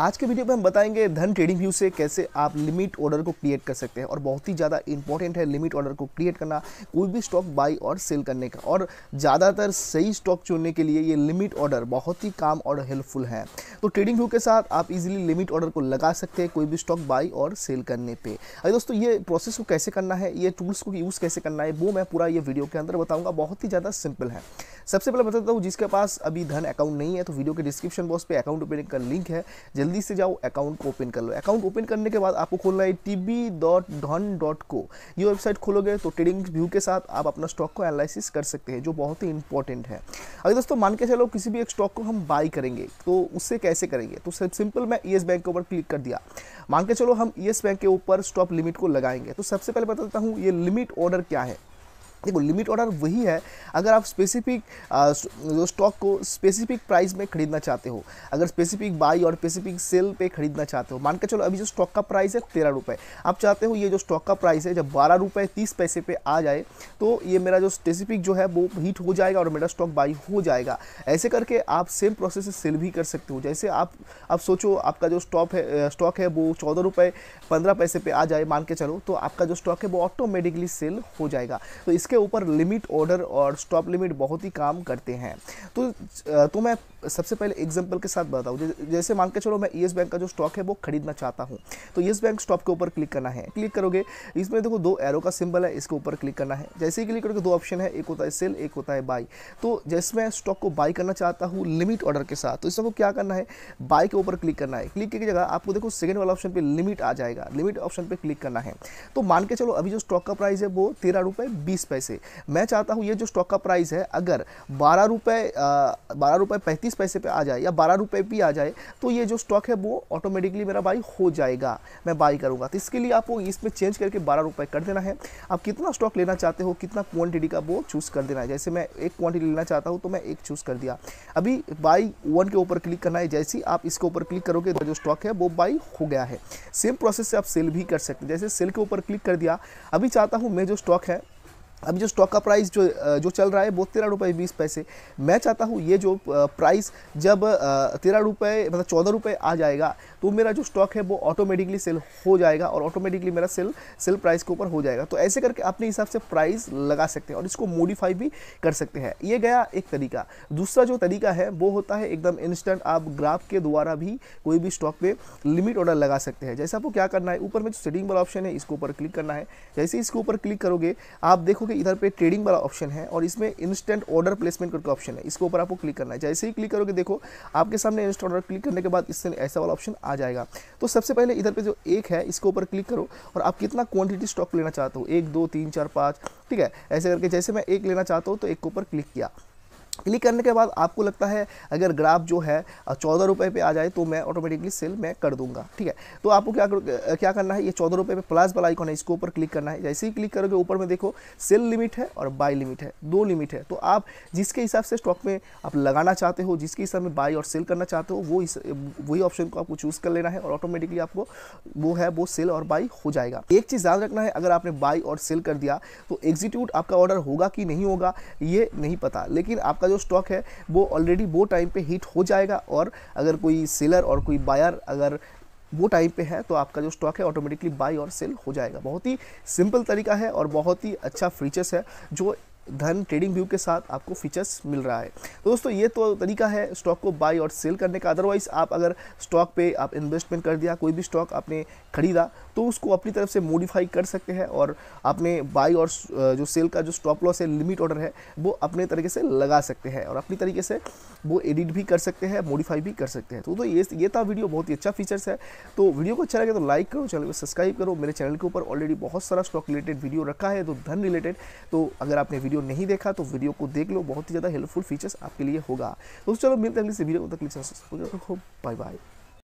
आज के वीडियो में हम बताएंगे धन ट्रेडिंग व्यू से कैसे आप लिमिट ऑर्डर को क्रिएट कर सकते हैं और बहुत ही ज़्यादा इंपॉर्टेंट है लिमिट ऑर्डर को क्रिएट करना कोई भी स्टॉक बाई और सेल करने का और ज़्यादातर सही स्टॉक चुनने के लिए ये लिमिट ऑर्डर बहुत ही काम और हेल्पफुल है तो ट्रेडिंग व्यू के साथ आप इजिली लिमिट ऑर्डर को लगा सकते हैं कोई भी स्टॉक बाई और सेल करने पर अरे दोस्तों ये प्रोसेस को कैसे करना है ये टूल्स को यूज़ कैसे करना है वो मैं पूरा ये वीडियो के अंदर बताऊँगा बहुत ही ज़्यादा सिंपल है सबसे पहले बताता हूँ जिसके पास अभी धन अकाउंट नहीं है तो वीडियो के डिस्क्रिप्शन बॉक्स पे अकाउंट ओपनिंग का लिंक है जल्दी जल्दी से जाओ अकाउंट ओपन कर लो अकाउंट ओपन करने के बाद आपको खोलना है T B dot Dhan dot co ये वेबसाइट खोलोगे तो ट्रेडिंग व्यू के साथ आप अपना स्टॉक को एनालिसिस कर सकते हैं जो बहुत ही इंपॉर्टेंट है अगर दोस्तों मान के चलो किसी भी एक स्टॉक को हम बाई करेंगे तो उससे कैसे करेंगे तो सिंपल मैं ई बैंक के ऊपर क्लिक कर दिया मान के चलो हम ई बैंक के ऊपर स्टॉप लिमिट को लगाएंगे तो सबसे पहले बता देता हूँ ये लिमिट ऑर्डर क्या है देखो लिमिट ऑर्डर वही है अगर आप स्पेसिफिक जो स्टॉक को स्पेसिफिक प्राइस में खरीदना चाहते हो अगर स्पेसिफिक बाई और स्पेसिफिक सेल पे खरीदना चाहते हो मान के चलो अभी जो स्टॉक का प्राइस है तेरह रुपये आप चाहते हो ये जो स्टॉक का प्राइस है जब बारह रुपये तीस पैसे पे आ जाए तो ये मेरा जो स्पेसिफिक जो है वो हीट हो जाएगा और मेरा स्टॉक बाई हो जाएगा ऐसे करके आप सेम प्रोसेस से सेल भी कर सकते हो जैसे आप आप सोचो आपका जो स्टॉक है स्टॉक है वो चौदह रुपये पंद्रह पैसे पे आ जाए मान के चलो तो आपका जो स्टॉक है वो ऑटोमेटिकली सेल हो जाएगा तो इस इसके ऊपर लिमिट ऑर्डर और स्टॉप लिमिट बहुत ही काम करते हैं तो तो मैं सबसे पहले एग्जाम्पल के साथ बताऊँ जैसे मान के चलो मैं येस बैंक का जो स्टॉक है वो खरीदना चाहता हूँ तो येस बैंक स्टॉक के ऊपर क्लिक करना है क्लिक करोगे इसमें देखो दो एरो का सिंबल है इसके ऊपर क्लिक करना है जैसे ही क्लिक करोगे दो ऑप्शन है एक होता है सेल एक होता है बाई तो जैसे मैं स्टॉक को बाई करना चाहता हूँ लिमिट ऑर्डर के साथ तो को क्या करना है बाई के ऊपर क्लिक करना है क्लिक की जगह आपको देखो सेकेंड वाला ऑप्शन पर लिमिट आ जाएगा लिमिट ऑप्शन पर क्लिक करना है तो मान के चलो अभी जो स्टॉक का प्राइस है वो तेरह रुपये बीस रुपये से मैं चाहता हूँ ये जो स्टॉक का प्राइस है अगर बारह रुपये बारह रुपये पैंतीस पैसे पे आ जाए या बारह रुपये भी आ जाए तो ये जो स्टॉक है वो ऑटोमेटिकली मेरा बाई हो जाएगा मैं बाई करूँगा तो इसके लिए आपको इसमें चेंज करके बारह रुपये कर देना है आप कितना स्टॉक लेना चाहते हो कितना क्वान्टिटी का वो चूज़ कर देना है जैसे मैं एक क्वान्टिटी लेना चाहता हूँ तो मैं एक चूज़ कर दिया अभी बाई वन के ऊपर क्लिक करना है जैसे ही आप इसके ऊपर क्लिक करोगे जो स्टॉक है वो बाई हो गया है सेम प्रोसेस से आप सेल भी कर सकते हैं जैसे सेल के ऊपर क्लिक कर दिया अभी चाहता हूँ मैं जो स्टॉक है अभी जो स्टॉक का प्राइस जो जो चल रहा है वो तेरह रुपये बीस पैसे मैं चाहता हूँ ये जो प्राइस जब तेरह रुपये मतलब चौदह रुपये आ जाएगा तो मेरा जो स्टॉक है वो ऑटोमेटिकली सेल हो जाएगा और ऑटोमेटिकली मेरा सेल सेल प्राइस के ऊपर हो जाएगा तो ऐसे करके अपने हिसाब से प्राइस लगा सकते हैं और इसको मॉडिफाई भी कर सकते हैं ये गया एक तरीका दूसरा जो तरीका है वो होता है एकदम इंस्टेंट आप ग्राफ के द्वारा भी कोई भी स्टॉक पे लिमिट ऑर्डर लगा सकते हैं जैसे आपको क्या करना है ऊपर में जो सेटिंग वाला ऑप्शन है इसके ऊपर क्लिक करना है जैसे इसके ऊपर क्लिक करोगे आप देखोगे इधर पर ट्रेडिंग वाला ऑप्शन है और इसमें इंस्टेंट ऑर्डर प्लेसमेंट करके ऑप्शन है इसके ऊपर आपको क्लिक करना है जैसे ही क्लिक करोगे देखो आपके सामने इंस्टेंट ऑर्डर क्लिक करने के बाद इससे ऐसा वाला ऑप्शन आ जाएगा तो सबसे पहले इधर पे जो एक है इसके ऊपर क्लिक करो और आप कितना क्वांटिटी स्टॉक लेना चाहते हो एक दो तीन चार पाँच ठीक है ऐसे करके जैसे मैं एक लेना चाहता हूँ तो एक के ऊपर क्लिक किया क्लिक करने के बाद आपको लगता है अगर ग्राफ जो है चौदह रुपये पे आ जाए तो मैं ऑटोमेटिकली सेल मैं कर दूंगा ठीक है तो आपको क्या क्या करना है ये चौदह रुपये पे प्लस वाला आइकॉन है इसके ऊपर क्लिक करना है जैसे ही क्लिक करोगे ऊपर में देखो सेल लिमिट है और बाई लिमिट है दो लिमिट है तो आप जिसके हिसाब से स्टॉक में आप लगाना चाहते हो जिसके हिसाब में बाई और सेल करना चाहते हो वो इस वही ऑप्शन को आपको चूज़ कर लेना है और ऑटोमेटिकली आपको वो है वो सेल और बाई हो जाएगा एक चीज़ याद रखना है अगर आपने बाई और सेल कर दिया तो एग्जीक्यूट आपका ऑर्डर होगा कि नहीं होगा ये नहीं पता लेकिन आपका का जो स्टॉक है वो ऑलरेडी वो टाइम पे हिट हो जाएगा और अगर कोई सेलर और कोई बायर अगर वो टाइम पे है तो आपका जो स्टॉक है ऑटोमेटिकली बाई और सेल हो जाएगा बहुत ही सिंपल तरीका है और बहुत ही अच्छा फीचर्स है जो धन ट्रेडिंग व्यू के साथ आपको फीचर्स मिल रहा है तो दोस्तों ये तो तरीका है स्टॉक को बाई और सेल करने का अदरवाइज़ आप अगर स्टॉक पे आप इन्वेस्टमेंट कर दिया कोई भी स्टॉक आपने खरीदा तो उसको अपनी तरफ से मॉडिफाई कर सकते हैं और आपने बाई और जो सेल का जो स्टॉप लॉस है लिमिट ऑर्डर है वो अपने तरीके से लगा सकते हैं और अपनी तरीके से वो एडिट भी कर सकते हैं मॉडिफाई भी कर सकते हैं तो, तो ये ये था वीडियो बहुत ही अच्छा फीचर्स है तो वीडियो को अच्छा लगे तो लाइक करो चैनल को सब्सक्राइब करो मेरे चैनल के ऊपर ऑलरेडी बहुत सारा स्टॉक रिलेटेड वीडियो रखा है तो धन रिलेटेड तो अगर आपने वीडियो वीडियो नहीं देखा तो वीडियो को देख लो बहुत ही ज़्यादा हेल्पफुल फीचर्स आपके लिए होगा दोस्तों चलो मिलते हैं अगली से वीडियो तक बाय बाय